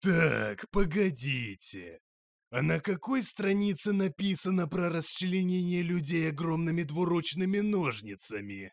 Так, погодите. А на какой странице написано про расчленение людей огромными двуручными ножницами?